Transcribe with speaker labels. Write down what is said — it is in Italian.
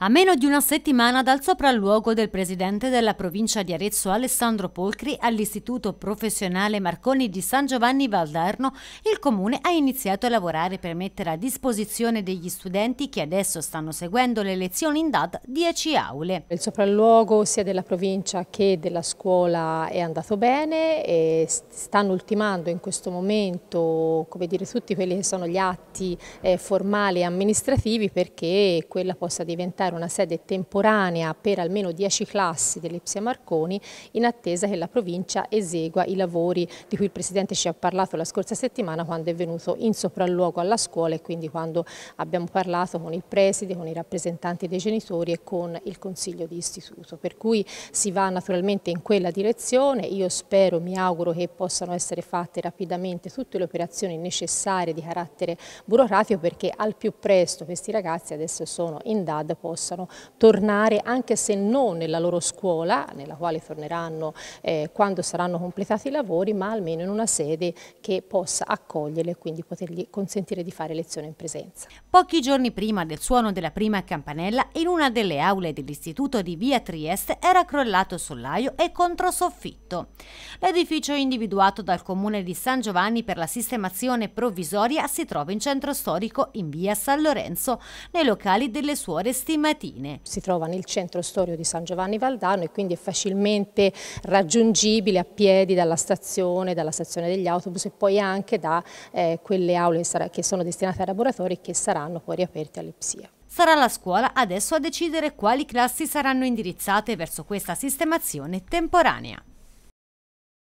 Speaker 1: A meno di una settimana dal sopralluogo del presidente della provincia di Arezzo Alessandro Polcri all'Istituto Professionale Marconi di San Giovanni Valdarno, il comune ha iniziato a lavorare per mettere a disposizione degli studenti che adesso stanno seguendo le lezioni in DAD 10 aule. Il sopralluogo sia della provincia che della scuola
Speaker 2: è andato bene e stanno ultimando in questo momento dire, tutti quelli che sono gli atti eh, formali e amministrativi perché quella possa diventare realizzare una sede temporanea per almeno 10 classi dell'Ipsia Marconi in attesa che la provincia esegua i lavori di cui il Presidente ci ha parlato la scorsa settimana quando è venuto in sopralluogo alla scuola e quindi quando abbiamo parlato con il Preside, con i rappresentanti dei genitori e con il Consiglio di Istituto. Per cui si va naturalmente in quella direzione, io spero, mi auguro che possano essere fatte rapidamente tutte le operazioni necessarie di carattere burocratico perché al più presto questi ragazzi adesso sono in DAD possono possano tornare anche se non nella loro scuola, nella quale torneranno eh, quando saranno completati i lavori, ma almeno in una sede che possa accoglierle e quindi potergli consentire di fare lezione in presenza.
Speaker 1: Pochi giorni prima del suono della prima campanella, in una delle aule dell'istituto di Via Trieste era crollato sollaio e controsoffitto. L'edificio individuato dal comune di San Giovanni per la sistemazione provvisoria si trova in centro storico in Via San Lorenzo, nei locali delle suore stimate
Speaker 2: matine. Si trova nel centro storico di San Giovanni Valdano e quindi è facilmente raggiungibile a piedi dalla stazione, dalla stazione degli autobus e poi anche da eh, quelle aule che sono destinate ai laboratori che saranno poi riaperte all'ipsia.
Speaker 1: Sarà la scuola adesso a decidere quali classi saranno indirizzate verso questa sistemazione temporanea.